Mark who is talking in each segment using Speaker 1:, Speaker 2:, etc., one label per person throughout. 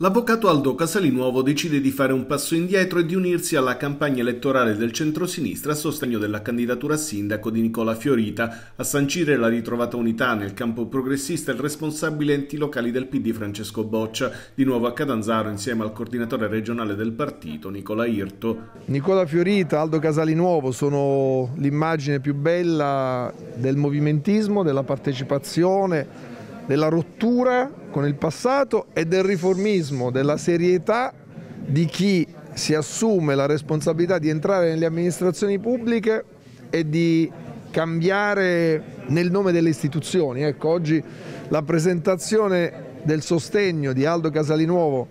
Speaker 1: L'avvocato Aldo Casalinuovo decide di fare un passo indietro e di unirsi alla campagna elettorale del centrosinistra a sostegno della candidatura a sindaco di Nicola Fiorita. A sancire la ritrovata unità nel campo progressista il responsabile enti locali del PD Francesco Boccia, di nuovo a Catanzaro insieme al coordinatore regionale del partito Nicola Irto.
Speaker 2: Nicola Fiorita, Aldo Casalinuovo sono l'immagine più bella del movimentismo, della partecipazione della rottura con il passato e del riformismo, della serietà di chi si assume la responsabilità di entrare nelle amministrazioni pubbliche e di cambiare nel nome delle istituzioni. Ecco, oggi la presentazione del sostegno di Aldo
Speaker 3: Casalinuovo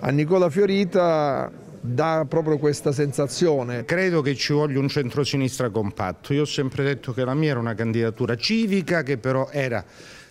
Speaker 3: a Nicola Fiorita dà proprio questa sensazione. Credo che ci voglia un centrosinistra compatto. Io ho sempre detto che la mia era una candidatura civica che però era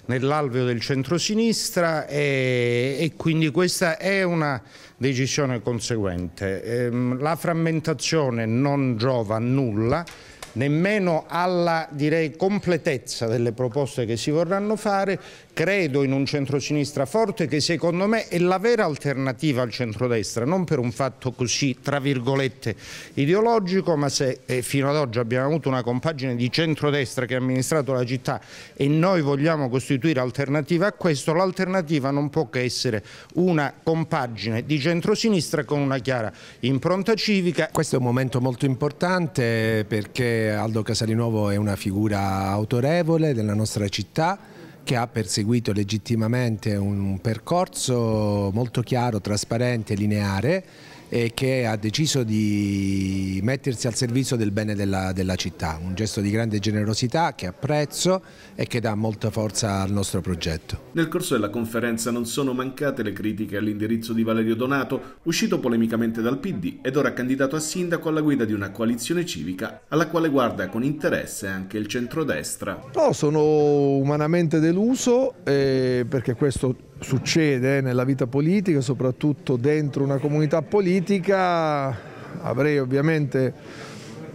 Speaker 3: nell'alveo del centrosinistra e, e quindi questa è una decisione conseguente. Ehm, la frammentazione non giova a nulla nemmeno alla direi, completezza delle proposte che si vorranno fare, credo in un centrosinistra forte che secondo me è la vera alternativa al centrodestra, non per un fatto così tra virgolette ideologico, ma se eh, fino ad oggi abbiamo avuto una compagine di centrodestra che ha amministrato la città e noi vogliamo costituire alternativa a questo, l'alternativa non può che essere una compagine di centrosinistra con una chiara impronta civica. Questo è un momento
Speaker 4: molto importante perché Aldo Casalinuovo è una figura autorevole della nostra città che ha perseguito legittimamente un percorso molto chiaro, trasparente, e lineare e che ha deciso di mettersi al servizio del bene della, della città, un gesto di grande generosità che apprezzo e che dà molta forza al nostro progetto.
Speaker 1: Nel corso della conferenza non sono mancate le critiche all'indirizzo di Valerio Donato, uscito polemicamente dal PD ed ora candidato a sindaco alla guida di una coalizione civica alla quale guarda con interesse anche il centrodestra.
Speaker 2: No, sono umanamente deluso eh, perché questo succede nella vita politica, soprattutto dentro una comunità politica, avrei ovviamente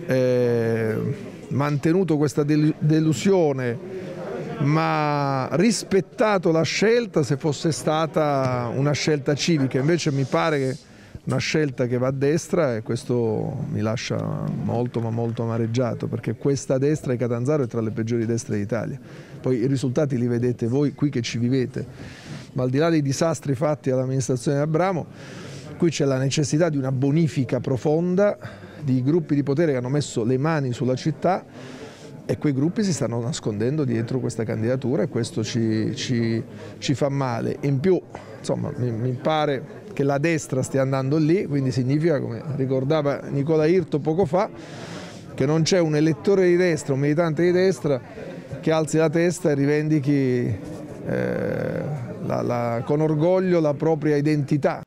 Speaker 2: eh, mantenuto questa delusione ma rispettato la scelta se fosse stata una scelta civica, invece mi pare che una scelta che va a destra e questo mi lascia molto ma molto amareggiato perché questa destra di Catanzaro è tra le peggiori destre d'Italia. Poi i risultati li vedete voi qui che ci vivete, ma al di là dei disastri fatti all'amministrazione Abramo, qui c'è la necessità di una bonifica profonda di gruppi di potere che hanno messo le mani sulla città e quei gruppi si stanno nascondendo dietro questa candidatura e questo ci, ci, ci fa male. In più, insomma, mi, mi, pare che la destra stia andando lì, quindi significa, come ricordava Nicola Irto poco fa, che non c'è un elettore di destra, un militante di destra che alzi la testa e rivendichi eh, la, la, con orgoglio la propria identità.